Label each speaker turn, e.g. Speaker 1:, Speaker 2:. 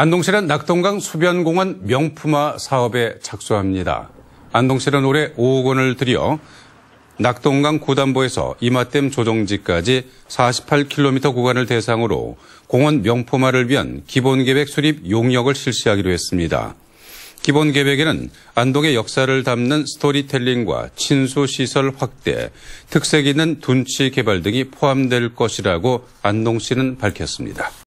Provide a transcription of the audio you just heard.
Speaker 1: 안동시는 낙동강 수변공원 명품화 사업에 착수합니다. 안동시는 올해 5억 원을 들여 낙동강 고단보에서 이마댐 조정지까지 48km 구간을 대상으로 공원 명품화를 위한 기본계획 수립 용역을 실시하기로 했습니다. 기본계획에는 안동의 역사를 담는 스토리텔링과 친수시설 확대, 특색 있는 둔치 개발 등이 포함될 것이라고 안동시는 밝혔습니다.